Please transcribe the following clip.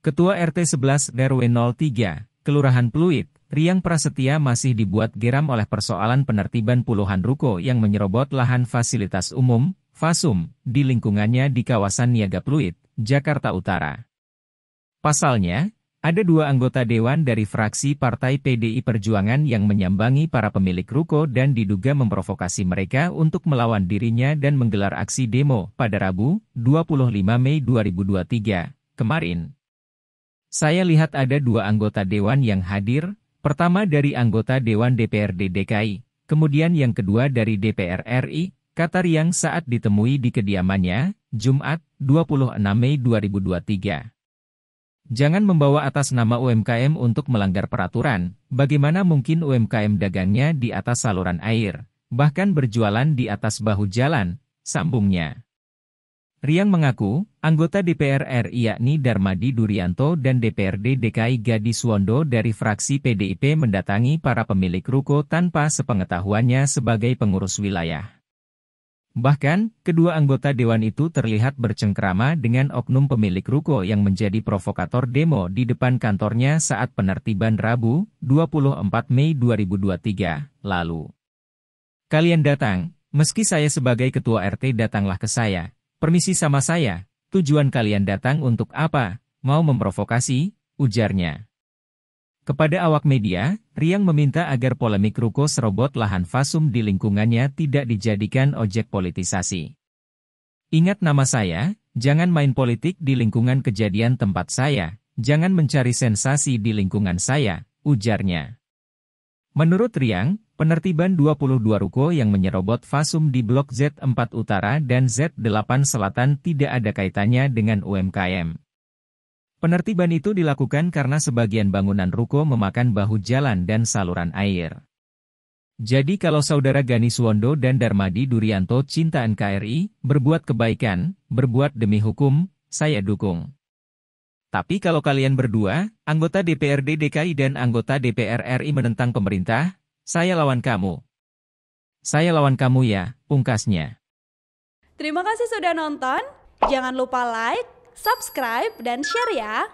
Ketua RT 11 RW 03, Kelurahan Pluit, Riang Prasetya masih dibuat geram oleh persoalan penertiban puluhan ruko yang menyerobot lahan fasilitas umum, Fasum, di lingkungannya di kawasan Niaga Pluit, Jakarta Utara. Pasalnya, ada dua anggota dewan dari fraksi Partai PDI Perjuangan yang menyambangi para pemilik ruko dan diduga memprovokasi mereka untuk melawan dirinya dan menggelar aksi demo pada Rabu, 25 Mei 2023, kemarin. Saya lihat ada dua anggota dewan yang hadir, pertama dari anggota Dewan DPRD DKI, kemudian yang kedua dari DPR RI, kata Riang saat ditemui di kediamannya, Jumat, 26 Mei 2023. Jangan membawa atas nama UMKM untuk melanggar peraturan, bagaimana mungkin UMKM dagangnya di atas saluran air, bahkan berjualan di atas bahu jalan, sambungnya. Riang mengaku, anggota DPR RI yakni Darmadi Durianto dan DPRD DKI Gadi Suwondo dari fraksi PDIP mendatangi para pemilik ruko tanpa sepengetahuannya sebagai pengurus wilayah. Bahkan, kedua anggota dewan itu terlihat bercengkrama dengan oknum pemilik ruko yang menjadi provokator demo di depan kantornya saat penertiban Rabu, 24 Mei 2023, lalu. Kalian datang, meski saya sebagai ketua RT datanglah ke saya, Permisi sama saya, tujuan kalian datang untuk apa? Mau memprovokasi? Ujarnya. Kepada awak media, Riang meminta agar polemik ruko serobot lahan Fasum di lingkungannya tidak dijadikan ojek politisasi. Ingat nama saya, jangan main politik di lingkungan kejadian tempat saya, jangan mencari sensasi di lingkungan saya, ujarnya. Menurut Riang, Penertiban 22 ruko yang menyerobot Fasum di Blok Z4 Utara dan Z8 Selatan tidak ada kaitannya dengan UMKM. Penertiban itu dilakukan karena sebagian bangunan ruko memakan bahu jalan dan saluran air. Jadi kalau saudara Gani Suwondo dan Darmadi Durianto cinta NKRI, berbuat kebaikan, berbuat demi hukum, saya dukung. Tapi kalau kalian berdua, anggota DPRD DKI dan anggota DPR RI menentang pemerintah, saya lawan kamu. Saya lawan kamu ya, pungkasnya. Terima kasih sudah nonton. Jangan lupa like, subscribe, dan share ya.